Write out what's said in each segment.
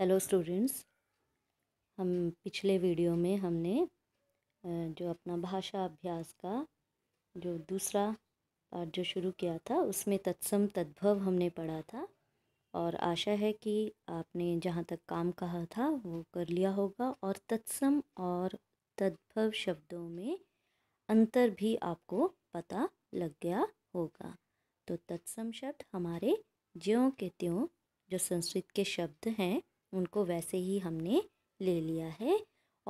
Hello students हम पिछले video में हमने जो अपना भाषा अभ्यास का जो दूसरा पार्ट जो शुरू किया था उसमें तत्सम तद्भव हमने पढ़ा था और आशा है कि आपने जहाँ तक काम कहा था वो कर लिया होगा और तत्सम और तद्भव शब्दों में अंतर भी आपको पता लग गया होगा तो तत्सम शब्द हमारे ज्यों के त्यों जो संस्कृत के शब्द हैं उनको वैसे ही हमने ले लिया है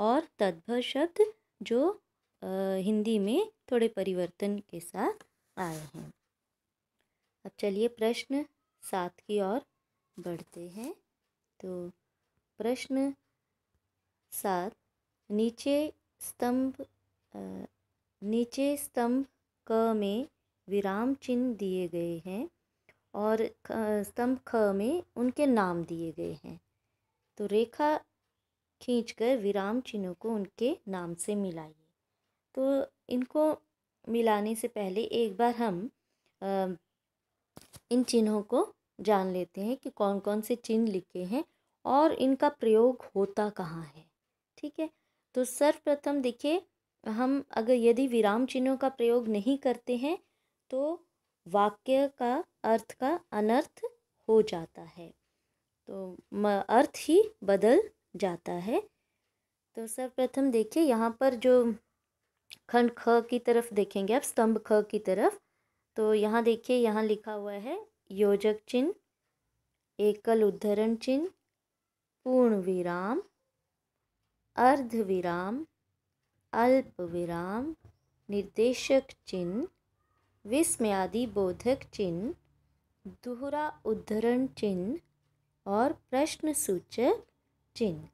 और तद्भव शब्द जो आ, हिंदी में थोड़े परिवर्तन के साथ आए हैं अब चलिए प्रश्न सात की ओर बढ़ते हैं तो प्रश्न सात नीचे स्तंभ नीचे स्तंभ क में विराम चिन्ह दिए गए हैं और स्तंभ ख में उनके नाम दिए गए हैं तो रेखा खींचकर विराम चिन्हों को उनके नाम से मिलाइए तो इनको मिलाने से पहले एक बार हम इन चिन्हों को जान लेते हैं कि कौन कौन से चिन्ह लिखे हैं और इनका प्रयोग होता कहाँ है ठीक है तो सर्वप्रथम देखिए हम अगर यदि विराम चिन्हों का प्रयोग नहीं करते हैं तो वाक्य का अर्थ का अनर्थ हो जाता है तो अर्थ ही बदल जाता है तो सर्वप्रथम देखिए यहाँ पर जो खंड ख की तरफ देखेंगे आप स्तंभ ख की तरफ तो यहाँ देखिए यहाँ लिखा हुआ है योजक चिन्ह एकल उद्धरण चिन्ह पूर्ण विराम अर्ध विराम अल्प विराम निर्देशक चिन्ह विस्म आदि बोधक चिन्ह दोहरा उद्धरण चिन्ह और प्रश्न सूचक चिन्ह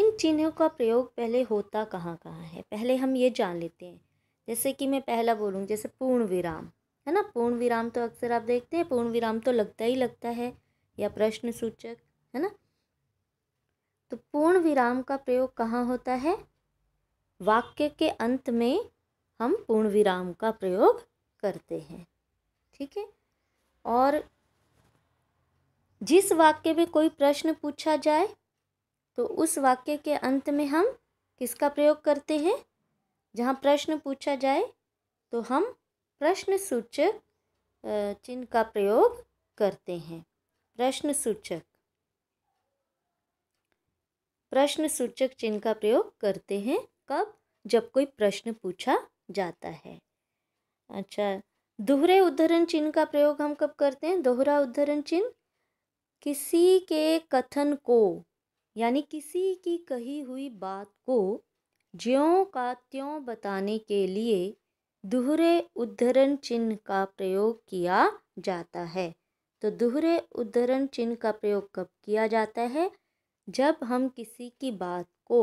इन चिन्हों का प्रयोग पहले होता कहाँ कहाँ है पहले हम ये जान लेते हैं जैसे कि मैं पहला बोलूँ जैसे पूर्ण विराम है ना पूर्ण विराम तो अक्सर आप देखते हैं पूर्ण विराम तो लगता ही लगता है या प्रश्न सूचक है ना तो पूर्ण विराम का प्रयोग कहाँ होता है वाक्य के अंत में हम पूर्ण विराम का प्रयोग करते हैं ठीक है और जिस वाक्य में कोई प्रश्न पूछा जाए तो उस वाक्य के अंत में हम किसका प्रयोग करते हैं जहाँ प्रश्न पूछा जाए तो हम प्रश्न सूचक चिन्ह का प्रयोग करते हैं प्रश्न सूचक प्रश्न सूचक चिन्ह का प्रयोग करते हैं कब जब कोई प्रश्न पूछा जाता है अच्छा दोहरे उद्धरण चिन्ह का प्रयोग हम कब करते हैं दोहरा उद्धरण चिन्ह किसी के कथन को यानी किसी की कही हुई बात को ज्यों का त्यों बताने के लिए दोहरे उद्धरण चिन्ह का प्रयोग किया जाता है तो दोहरे उद्धरण चिन्ह का प्रयोग कब किया जाता है जब हम किसी की बात को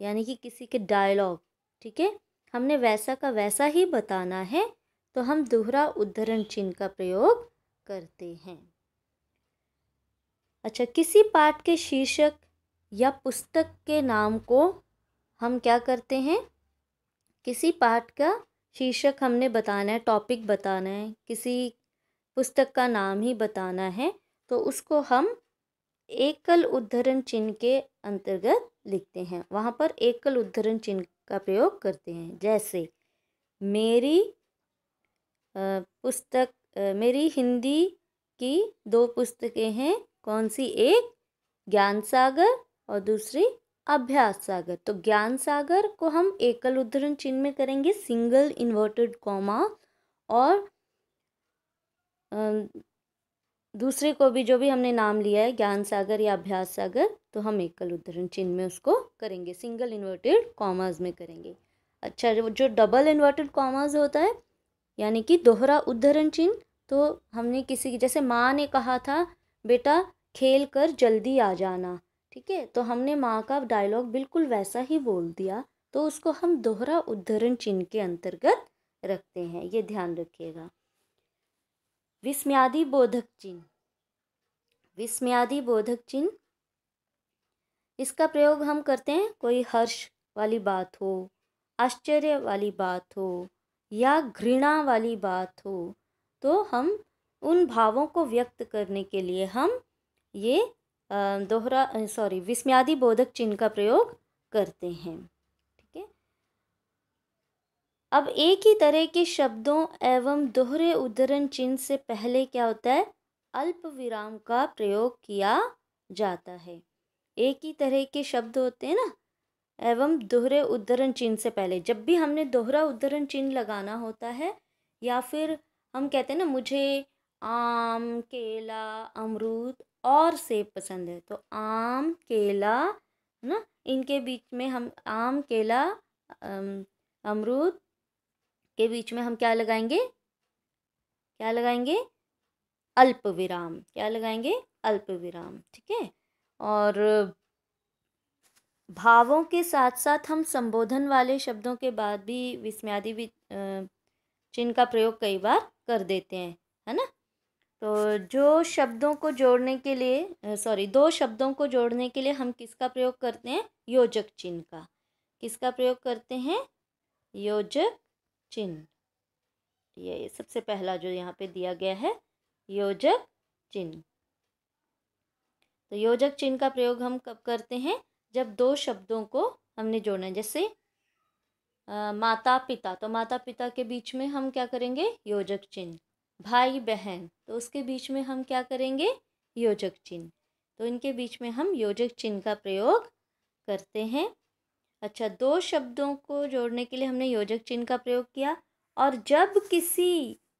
यानी कि किसी के डायलॉग ठीक है हमने वैसा का वैसा ही बताना है तो हम दोहरा उद्धरण चिन्ह का प्रयोग करते हैं अच्छा किसी पाठ के शीर्षक या पुस्तक के नाम को हम क्या करते हैं किसी पाठ का शीर्षक हमने बताना है टॉपिक बताना है किसी पुस्तक का नाम ही बताना है तो उसको हम एकल उद्धरण चिन्ह के अंतर्गत लिखते हैं वहाँ पर एकल उद्धरण चिन्ह का प्रयोग करते हैं जैसे मेरी पुस्तक मेरी हिंदी की दो पुस्तकें हैं कौन सी एक ज्ञान सागर और दूसरी अभ्यास सागर तो ज्ञान सागर को हम एकल उद्धरण चिन्ह में करेंगे सिंगल इन्वर्टेड कॉमा और दूसरे को भी जो भी हमने नाम लिया है ज्ञान सागर या अभ्यास सागर तो हम एकल उद्धरण चिन्ह में उसको करेंगे सिंगल इन्वर्टेड कॉमर्स में करेंगे अच्छा जो डबल इन्वर्टेड कॉमर्स होता है यानी कि दोहरा उद्धरण चिन्ह तो हमने किसी की जैसे माँ ने कहा था बेटा खेल कर जल्दी आ जाना ठीक है तो हमने माँ का डायलॉग बिल्कुल वैसा ही बोल दिया तो उसको हम दोहरा उद्धरण चिन्ह के अंतर्गत रखते हैं ये ध्यान रखिएगा विस्म्यादि बोधक चिन्ह विस्म्यादि बोधक चिन्ह इसका प्रयोग हम करते हैं कोई हर्ष वाली बात हो आश्चर्य वाली बात हो या घृणा वाली बात हो तो हम उन भावों को व्यक्त करने के लिए हम ये दोहरा सॉरी विस्म्यादी बोधक चिन्ह का प्रयोग करते हैं ठीक है अब एक ही तरह के शब्दों एवं दोहरे उद्धरण चिन्ह से पहले क्या होता है अल्प विराम का प्रयोग किया जाता है एक ही तरह के शब्द होते हैं ना एवं दोहरे उद्धरण चिन्ह से पहले जब भी हमने दोहरा उद्धरण चिन्ह लगाना होता है या फिर हम कहते हैं ना मुझे आम केला अमरूद और सेब पसंद है तो आम केला है ना इनके बीच में हम आम केला अमरूद के बीच में हम क्या लगाएंगे क्या लगाएंगे अल्प विराम क्या लगाएंगे अल्प विराम ठीक है और भावों के साथ साथ हम संबोधन वाले शब्दों के बाद भी विस्मयादि चिन्ह का प्रयोग कई बार कर देते हैं है ना तो जो शब्दों को जोड़ने के लिए सॉरी दो शब्दों को जोड़ने के लिए हम किसका प्रयोग करते हैं योजक चिन्ह का किसका प्रयोग करते हैं योजक चिन्ह ये सबसे पहला जो यहाँ पे दिया गया है योजक चिन्ह तो योजक चिन्ह का प्रयोग हम कब करते हैं जब दो शब्दों को हमने जोड़ना है जैसे आ, माता पिता तो माता पिता के बीच में हम क्या करेंगे योजक चिन्ह भाई बहन तो उसके बीच में हम क्या करेंगे योजक चिन्ह तो इनके बीच में हम योजक चिन्ह का प्रयोग करते हैं अच्छा दो शब्दों को जोड़ने के लिए हमने योजक चिन्ह का प्रयोग किया और जब किसी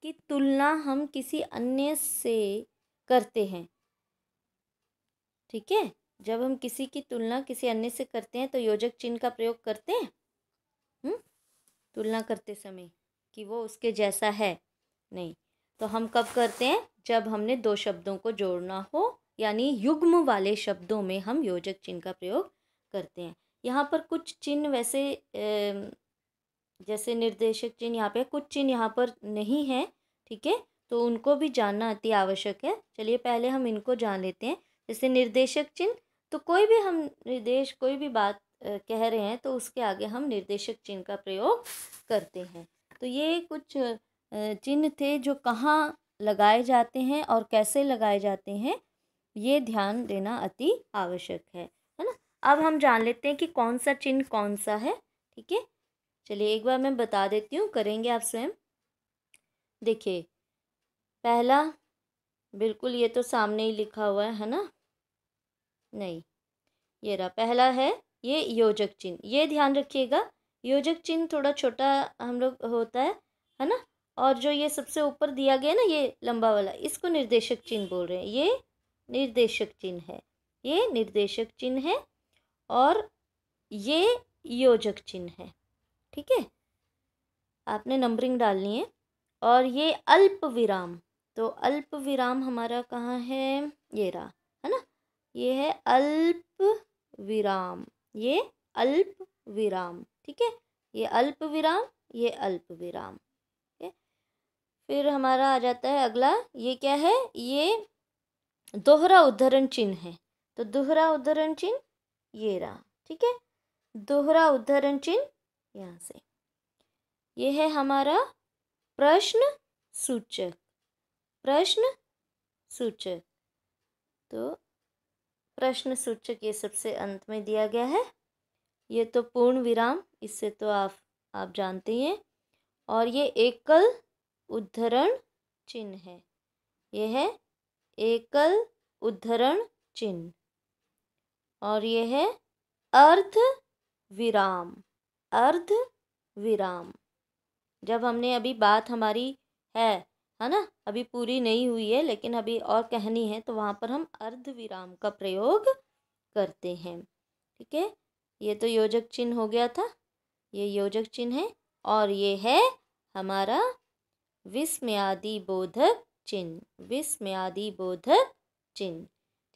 की तुलना हम किसी अन्य से करते हैं ठीक है जब हम किसी की तुलना किसी अन्य से करते हैं तो योजक चिन्ह का प्रयोग करते हैं हुँ? हम्म? तुलना करते समय कि वो उसके जैसा है नहीं तो हम कब करते हैं जब हमने दो शब्दों को जोड़ना हो यानी युग्म वाले शब्दों में हम योजक चिन्ह का प्रयोग करते हैं यहाँ पर कुछ चिन्ह वैसे जैसे निर्देशक चिन्ह यहाँ पे कुछ चिन्ह यहाँ पर नहीं है ठीक है तो उनको भी जानना अति आवश्यक है चलिए पहले हम इनको जान लेते हैं जैसे निर्देशक चिन्ह तो कोई भी हम निर्देश कोई भी बात कह रहे हैं तो उसके आगे हम निर्देशक चिन्ह का प्रयोग करते हैं तो ये कुछ चिन्ह थे जो कहाँ लगाए जाते हैं और कैसे लगाए जाते हैं ये ध्यान देना अति आवश्यक है है ना अब हम जान लेते हैं कि कौन सा चिन्ह कौन सा है ठीक है चलिए एक बार मैं बता देती हूँ करेंगे आप स्वयं देखिए पहला बिल्कुल ये तो सामने ही लिखा हुआ है ना नहीं ये रहा पहला है ये योजक चिन्ह ये ध्यान रखिएगा योजक चिन्ह थोड़ा छोटा हम लोग होता है है ना और जो ये सबसे ऊपर दिया गया ना ये लंबा वाला इसको निर्देशक चिन्ह बोल रहे हैं ये निर्देशक चिन्ह है ये निर्देशक चिन्ह है और ये योजक चिन्ह है ठीक है आपने नंबरिंग डालनी है और ये अल्प विराम तो अल्प विराम हमारा कहाँ है ये रहा है ना ये है अल्प विराम ये अल्प विराम ठीक है ये अल्प विराम ये अल्प विराम फिर हमारा आ जाता है अगला ये क्या है ये दोहरा उद्धरण चिन्ह है तो दोहरा उद्धरण चिन्ह ये रहा ठीक है दोहरा उद्धरण चिन्ह यहाँ से ये है हमारा प्रश्न सूचक प्रश्न सूचक तो प्रश्न सूचक ये सबसे अंत में दिया गया है ये तो पूर्ण विराम इससे तो आप आप जानते हैं और ये एकल उद्धरण चिन्ह है यह है एकल उद्धरण चिन्ह और यह है अर्ध विराम अर्ध विराम जब हमने अभी बात हमारी है है ना अभी पूरी नहीं हुई है लेकिन अभी और कहनी है तो वहाँ पर हम अर्ध विराम का प्रयोग करते हैं ठीक है ये तो योजक चिन्ह हो गया था ये योजक चिन्ह है और ये है हमारा विस्मयादि बोध चिन्ह विस्मयादि बोध चिन्ह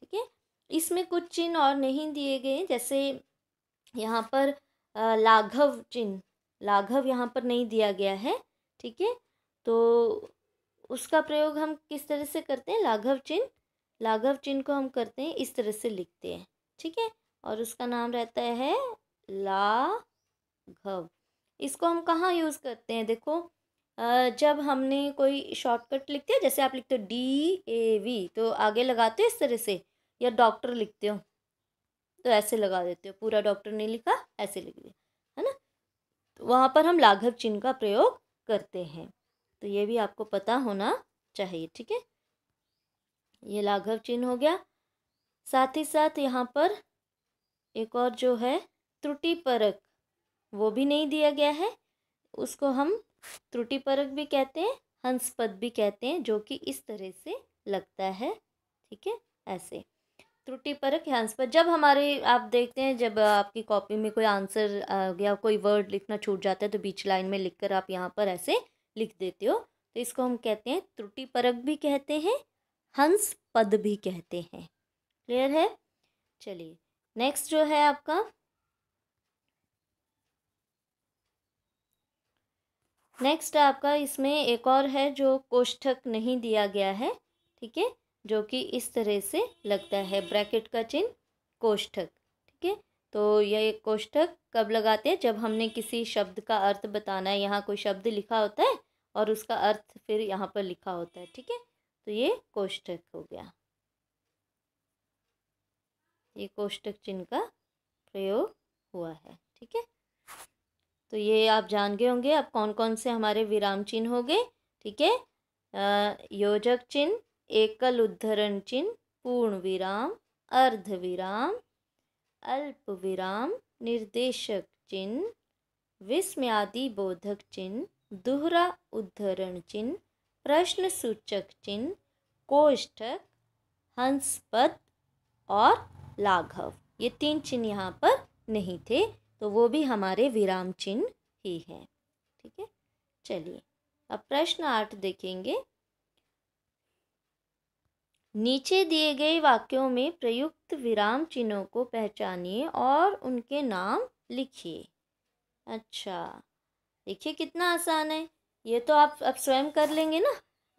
ठीक है इसमें कुछ चिन्ह और नहीं दिए गए जैसे यहाँ पर लाघव चिन्ह लाघव यहाँ पर नहीं दिया गया है ठीक है तो उसका प्रयोग हम किस तरह से करते हैं लाघव चिन्ह लाघव चिन्ह को हम करते हैं इस तरह से लिखते हैं ठीक है और उसका नाम रहता है लाघव इसको हम कहाँ यूज़ करते हैं देखो जब हमने कोई शॉर्टकट लिखते हो जैसे आप लिखते हो डी ए वी तो आगे लगाते हो इस तरह से या डॉक्टर लिखते हो तो ऐसे लगा देते हो पूरा डॉक्टर ने लिखा ऐसे लिख दिया है ना तो वहाँ पर हम लाघव चिन्ह का प्रयोग करते हैं तो ये भी आपको पता होना चाहिए ठीक है ये लाघव चिन्ह हो गया साथ ही साथ यहाँ पर एक और जो है त्रुटि परक वो भी नहीं दिया गया है उसको हम त्रुटि परक भी कहते हैं हंसपद भी कहते हैं जो कि इस तरह से लगता है ठीक है ऐसे त्रुटि परक जब हमारे आप देखते हैं जब आपकी कॉपी में कोई आंसर या कोई वर्ड लिखना छूट जाता है तो बीच लाइन में लिखकर आप यहाँ पर ऐसे लिख देते हो तो इसको हम कहते हैं त्रुटि परक भी कहते हैं हंस पद भी कहते हैं क्लियर है चलिए नेक्स्ट जो है आपका नेक्स्ट आपका इसमें एक और है जो कोष्ठक नहीं दिया गया है ठीक है जो कि इस तरह से लगता है ब्रैकेट का चिन्ह कोष्ठक ठीक है तो यह कोष्ठक कब लगाते हैं जब हमने किसी शब्द का अर्थ बताना है यहाँ कोई शब्द लिखा होता है और उसका अर्थ फिर यहाँ पर लिखा होता है ठीक है तो ये कोष्ठक हो गया ये कोष्ठक चिन्ह का प्रयोग हुआ है ठीक है तो ये आप जान गए होंगे अब कौन कौन से हमारे विराम चिन्ह हो गए ठीक है योजक चिन्ह एकल उद्धरण चिन्ह पूर्ण विराम अर्ध विराम अल्प विराम निर्देशक चिन्ह विस्म्यादि बोधक चिन्ह दुहरा उद्धरण चिन्ह प्रश्न सूचक चिन्ह कोष्ठक हंसपद और लाघव ये तीन चिन्ह यहाँ पर नहीं थे तो वो भी हमारे विराम चिन्ह ही है ठीक है चलिए अब प्रश्न आठ देखेंगे नीचे दिए गए वाक्यों में प्रयुक्त विराम चिन्हों को पहचानिए और उनके नाम लिखिए अच्छा देखिए कितना आसान है ये तो आप अब स्वयं कर लेंगे ना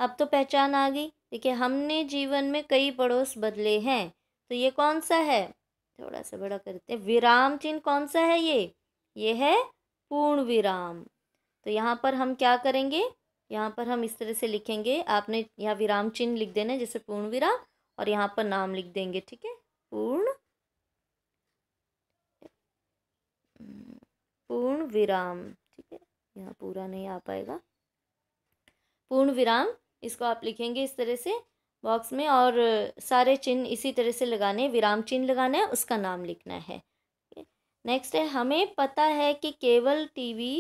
अब तो पहचान आ गई देखिए हमने जीवन में कई पड़ोस बदले हैं तो ये कौन सा है थोड़ा सा बड़ा करते हैं विराम चिन्ह कौन सा है ये ये है पूर्ण विराम तो यहाँ पर हम क्या करेंगे यहाँ पर हम इस तरह से लिखेंगे आपने यहाँ विराम चिन्ह लिख देना जैसे पूर्ण विराम और यहाँ पर नाम लिख देंगे ठीक है पूर्ण पूर्ण विराम ठीक है यहाँ पूरा नहीं आ पाएगा पूर्ण विराम इसको आप लिखेंगे इस तरह से बॉक्स में और सारे चिन्ह इसी तरह से लगाने विराम चिन्ह लगाना है उसका नाम लिखना है नेक्स्ट है हमें पता है कि केवल टीवी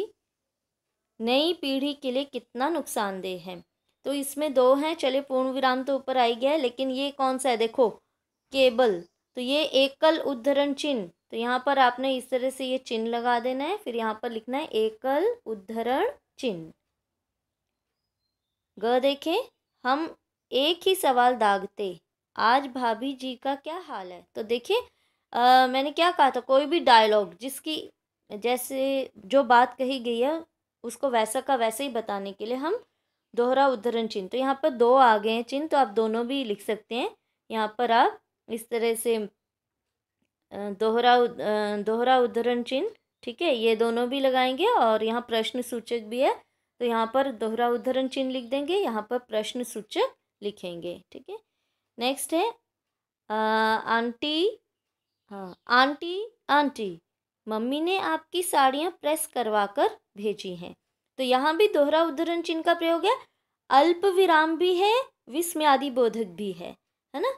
नई पीढ़ी के लिए कितना नुकसानदेह है तो इसमें दो हैं चले पूर्ण विराम तो ऊपर आई गया है लेकिन ये कौन सा है देखो केबल तो ये एकल उद्धरण चिन्ह तो यहाँ पर आपने इस तरह से ये चिन्ह लगा देना है फिर यहाँ पर लिखना है एकल उद्धरण चिन्ह ग देखें हम एक ही सवाल दागते आज भाभी जी का क्या हाल है तो देखिए मैंने क्या कहा था कोई भी डायलॉग जिसकी जैसे जो बात कही गई है उसको वैसा का वैसे ही बताने के लिए हम दोहरा उद्धरण चिन्ह तो यहाँ पर दो आ गए हैं चिन्ह तो आप दोनों भी लिख सकते हैं यहाँ पर आप इस तरह से दोहरा दोहरा उद्धरण चिन्ह ठीक है ये दोनों भी लगाएंगे और यहाँ प्रश्न सूचक भी है तो यहाँ पर दोहरा उद्धरण चिन्ह लिख देंगे यहाँ पर प्रश्न सूचक लिखेंगे ठीक है नेक्स्ट है आंटी हाँ आंटी आंटी मम्मी ने आपकी साड़ियाँ प्रेस करवा कर भेजी हैं तो यहाँ भी दोहरा उद्धरण चिन्ह का प्रयोग है अल्प विराम भी है विस्म्यादि बोधक भी है है ना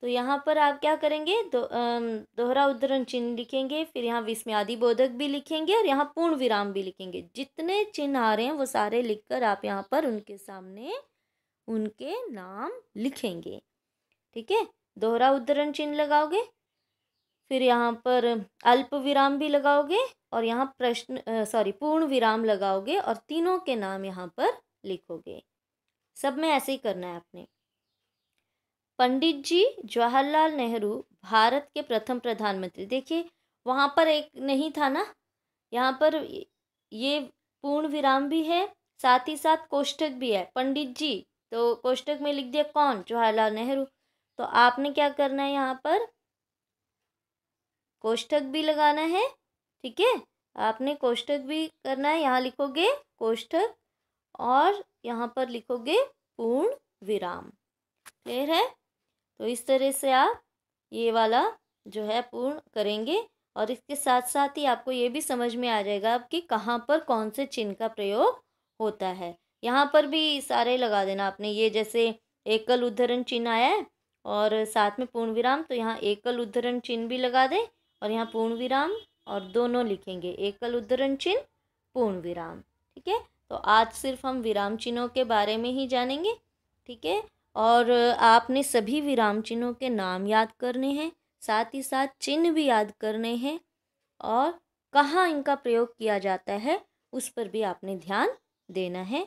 तो यहाँ पर आप क्या करेंगे दो, दोहरा उद्धरण चिन्ह लिखेंगे फिर यहाँ विस्म्यादि बोधक भी लिखेंगे और यहाँ पूर्ण विराम भी लिखेंगे जितने चिन्ह आ रहे हैं वो सारे लिखकर आप यहाँ पर उनके सामने उनके नाम लिखेंगे ठीक है दोहरा उद्धरण चिन्ह लगाओगे फिर यहाँ पर अल्प विराम भी लगाओगे और यहाँ प्रश्न सॉरी पूर्ण विराम लगाओगे और तीनों के नाम यहाँ पर लिखोगे सब में ऐसे ही करना है आपने पंडित जी जवाहरलाल नेहरू भारत के प्रथम प्रधानमंत्री देखिए वहाँ पर एक नहीं था ना यहाँ पर ये पूर्ण विराम भी है साथ ही साथ कोष्ठक भी है पंडित जी तो कोष्टक में लिख दिया कौन जवाहरलाल नेहरू तो आपने क्या करना है यहाँ पर कोष्ठक भी लगाना है ठीक है आपने कोष्ठक भी करना है यहाँ लिखोगे कोष्ठक और यहाँ पर लिखोगे पूर्ण विराम क्लियर है तो इस तरह से आप ये वाला जो है पूर्ण करेंगे और इसके साथ साथ ही आपको ये भी समझ में आ जाएगा कि कहाँ पर कौन से चिन्ह का प्रयोग होता है यहाँ पर भी सारे लगा देना आपने ये जैसे एकल उद्धरण चिन्ह आया है और साथ में पूर्ण विराम तो यहाँ एकल उद्धरण चिन्ह भी लगा दें और यहाँ पूर्ण विराम और दोनों लिखेंगे एकल उद्धरण चिन्ह पूर्ण विराम ठीक है तो आज सिर्फ हम विराम चिन्हों के बारे में ही जानेंगे ठीक है और आपने सभी विराम चिन्हों के नाम याद करने हैं साथ ही साथ चिन्ह भी याद करने हैं और कहाँ इनका प्रयोग किया जाता है उस पर भी आपने ध्यान देना है